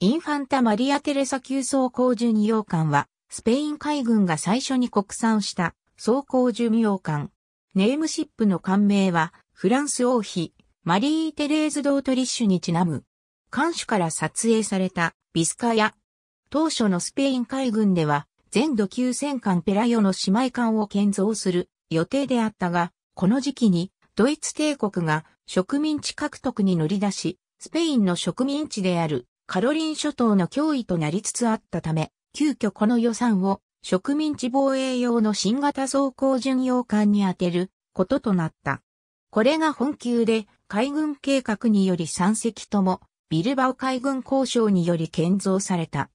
インファンタ・マリア・テレサ級装甲巡洋艦は、スペイン海軍が最初に国産した装甲巡洋艦。ネームシップの艦名は、フランス王妃、マリー・テレーズ・ドートリッシュにちなむ。艦首から撮影されたビスカヤ。当初のスペイン海軍では、全土級戦艦ペラヨの姉妹艦を建造する予定であったが、この時期にドイツ帝国が植民地獲得に乗り出し、スペインの植民地であるカロリン諸島の脅威となりつつあったため、急遽この予算を植民地防衛用の新型装甲巡洋艦に充てることとなった。これが本級で海軍計画により3隻ともビルバオ海軍交渉により建造された。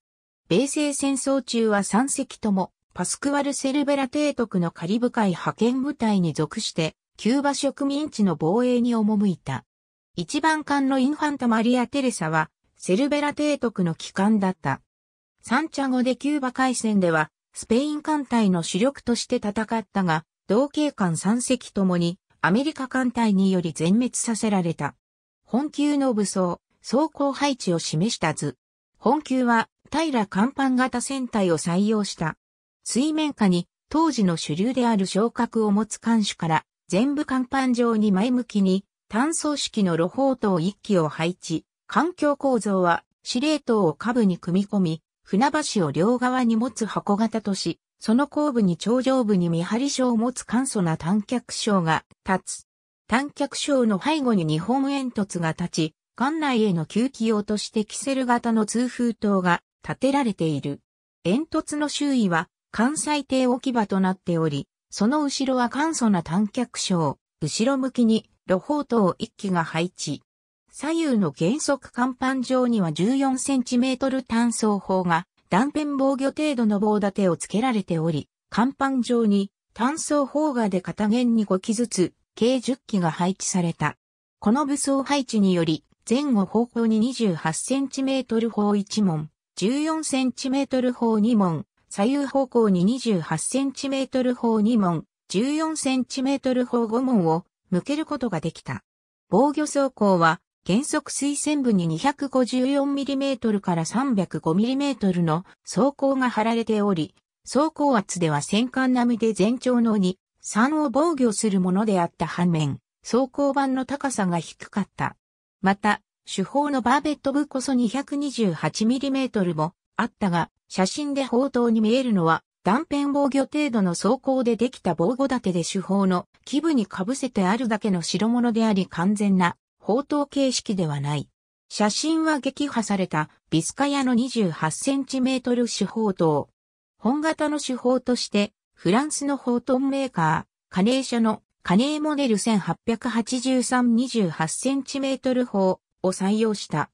米西戦争中は3隻ともパスクワル・セルベラ提督のカリブ海派遣部隊に属してキューバ植民地の防衛に赴いた。一番艦のインファンタ・マリア・テレサはセルベラ提督の機関だった。サンチャゴでキューバ海戦では、スペイン艦隊の主力として戦ったが、同系艦3隻ともに、アメリカ艦隊により全滅させられた。本級の武装、装甲配置を示した図。本級は、平甲板型船体を採用した。水面下に、当時の主流である昇格を持つ艦首から、全部甲板上に前向きに、単装式の露砲塔1機を配置。環境構造は司令塔を下部に組み込み、船橋を両側に持つ箱型とし、その後部に頂上部に見張り所を持つ簡素な短脚章が立つ。短脚章の背後に日本煙突が立ち、館内への吸気用としてキセル型の通風塔が建てられている。煙突の周囲は関西艇置き場となっており、その後ろは簡素な短脚章、後ろ向きに露砲塔1機が配置。左右の原則甲板上には 14cm 単装砲が断片防御程度の棒立てを付けられており、甲板上に単装砲がで片弦に5機ずつ、計10機が配置された。この武装配置により、前後方向に 28cm 砲1門、14cm 砲2門、左右方向に 28cm 砲2門、14cm 砲5門を向けることができた。防御走行は原則推薦部に 254mm から 305mm の装甲が貼られており、装甲圧では戦艦並みで全長の2、3を防御するものであった反面、装甲板の高さが低かった。また、主砲のバーベット部こそ 228mm もあったが、写真で砲塔に見えるのは断片防御程度の装甲でできた防護盾で主砲の基部に被せてあるだけの代物であり完全な砲塔形式ではない。写真は撃破されたビスカヤの 28cm 手砲塔。本型の手法として、フランスの砲塔メーカー、カネー社のカネーモデル 1883-28cm 砲を採用した。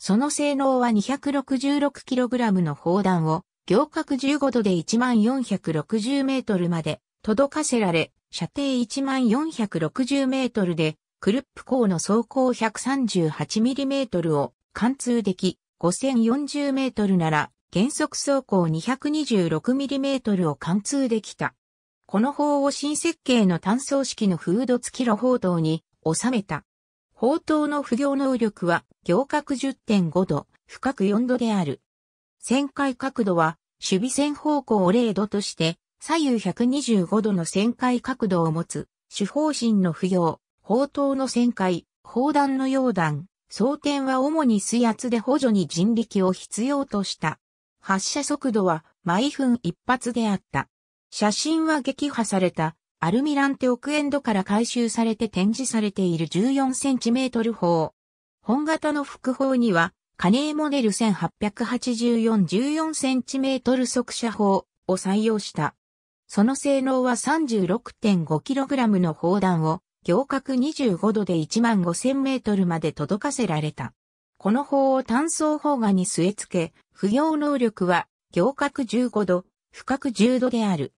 その性能は 266kg の砲弾を行角15度で 1460m まで届かせられ、射程 1460m でクルップ港の走行 138mm を貫通でき、5040m なら原則走行 226mm を貫通できた。この砲を新設計の単装式のフード付きの砲塔に収めた。砲塔の不行能力は行角10.5度、深く4度である。旋回角度は守備線方向を0度として左右125度の旋回角度を持つ主方針の不行、砲塔の旋回、砲弾の溶弾、装填は主に水圧で補助に人力を必要とした。発射速度は毎分一発であった。写真は撃破されたアルミランテオクエンドから回収されて展示されている 14cm 砲。本型の副砲には、カネーモデル 1884-14cm 速射砲を採用した。その性能は 36.5kg の砲弾を行角25度で1万5000メートルまで届かせられた。この砲を単装砲画に据え付け、不要能力は行角15度、深角10度である。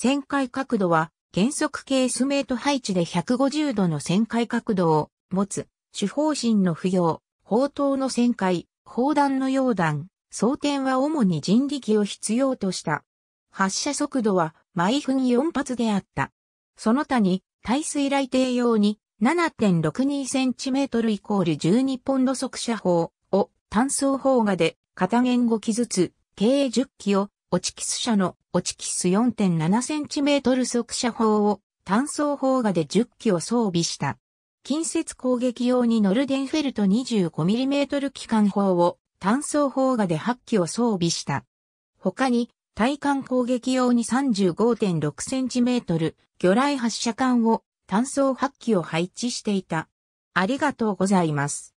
旋回角度は原則ケースメート配置で150度の旋回角度を持つ、主砲身の不要、砲塔の旋回、砲弾の溶弾、装填は主に人力を必要とした。発射速度は毎分4発であった。その他に耐水雷艇用に 7.62cm イコール12ポンド速射砲を単装砲画で片言5機ずつ計10機をオチキス社のオチキス 4.7cm 速射砲を単装砲画で10機を装備した。近接攻撃用にノルデンフェルト 25mm 機関砲を単装砲画で8機を装備した。他に対艦攻撃用に 35.6cm 魚雷発射管を単装発揮を配置していた。ありがとうございます。